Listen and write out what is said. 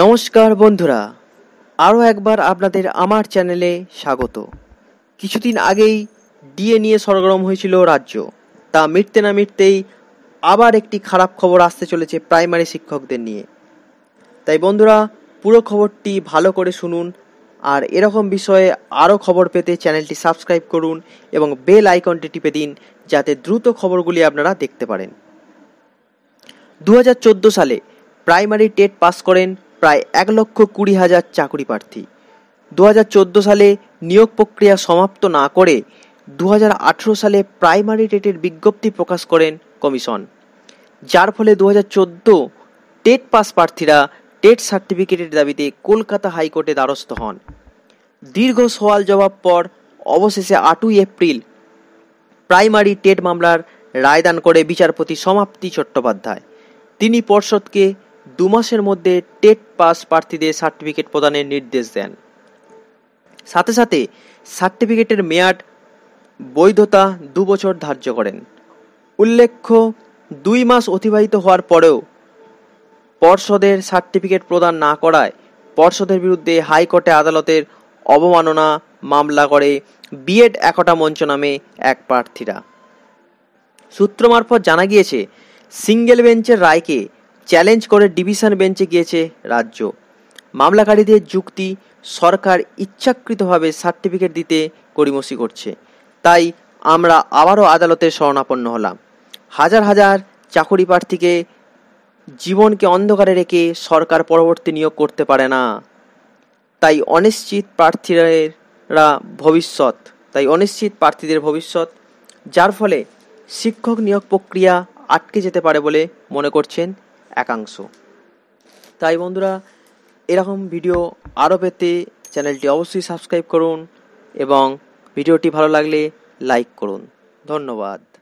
নমস্কার বন্ধুরা আরও একবার আপনাদের আমার চ্যানেলে স্বাগত কিছুদিন আগেই ডিএ নিয়ে সরগরম হয়েছিল রাজ্য তা মিটতে না মিটতেই আবার একটি খারাপ খবর আসতে চলেছে প্রাইমারি শিক্ষকদের নিয়ে তাই বন্ধুরা পুরো খবরটি ভালো করে শুনুন আর এরকম বিষয়ে আরও খবর পেতে চ্যানেলটি সাবস্ক্রাইব করুন এবং বেল আইকনটি টিপে দিন যাতে দ্রুত খবরগুলি আপনারা দেখতে পারেন দু সালে প্রাইমারি টেট পাস করেন প্রায় এক লক্ষ কুড়ি হাজার চাকরি প্রার্থী দু সালে নিয়োগ প্রক্রিয়া সমাপ্ত না করে দু সালে প্রাইমারি টেটের বিজ্ঞপ্তি প্রকাশ করেন কমিশন যার ফলে দু টেট পাস প্রার্থীরা টেট সার্টিফিকেটের দাবিতে কলকাতা হাইকোর্টে দ্বারস্থ হন দীর্ঘ সওয়াল জবাব পর অবশেষে আটই এপ্রিল প্রাইমারি টেট মামলার রায়দান করে বিচারপতি সমাপ্তি চট্টোপাধ্যায় তিনি পর্ষদকে দুমাসের মধ্যে টেট পাস প্রার্থীদের সার্টিফিকেট প্রদানের নির্দেশ দেন সাথে সাথে সার্টিফিকেটের মেয়াদ বৈধতা দু বছর ধার্য করেন উল্লেখ্য দুই মাস অতিবাহিত হওয়ার পরেও পর্ষদের সার্টিফিকেট প্রদান না করায় পর্ষদের বিরুদ্ধে হাইকোর্টে আদালতের অবমাননা মামলা করে বিএড একটা মঞ্চ নামে এক প্রার্থীরা সূত্র মারফত জানা গিয়েছে সিঙ্গেল বেঞ্চের রায়কে চ্যালেঞ্জ করে ডিভিশন বেঞ্চে গিয়েছে রাজ্য মামলাকারীদের যুক্তি সরকার ইচ্ছাকৃতভাবে সার্টিফিকেট দিতে করিমসি করছে তাই আমরা আবারও আদালতে শরণাপন্ন হলাম হাজার হাজার চাকরি প্রার্থীকে জীবনকে অন্ধকারে রেখে সরকার পরবর্তী নিয়োগ করতে পারে না তাই অনিশ্চিত প্রার্থীরা ভবিষ্যৎ তাই অনিশ্চিত প্রার্থীদের ভবিষ্যৎ যার ফলে শিক্ষক নিয়োগ প্রক্রিয়া আটকে যেতে পারে বলে মনে করছেন একাংশ তাই বন্ধুরা এরকম ভিডিও আরও পেতে চ্যানেলটি অবশ্যই সাবস্ক্রাইব করুন এবং ভিডিওটি ভালো লাগলে লাইক করুন ধন্যবাদ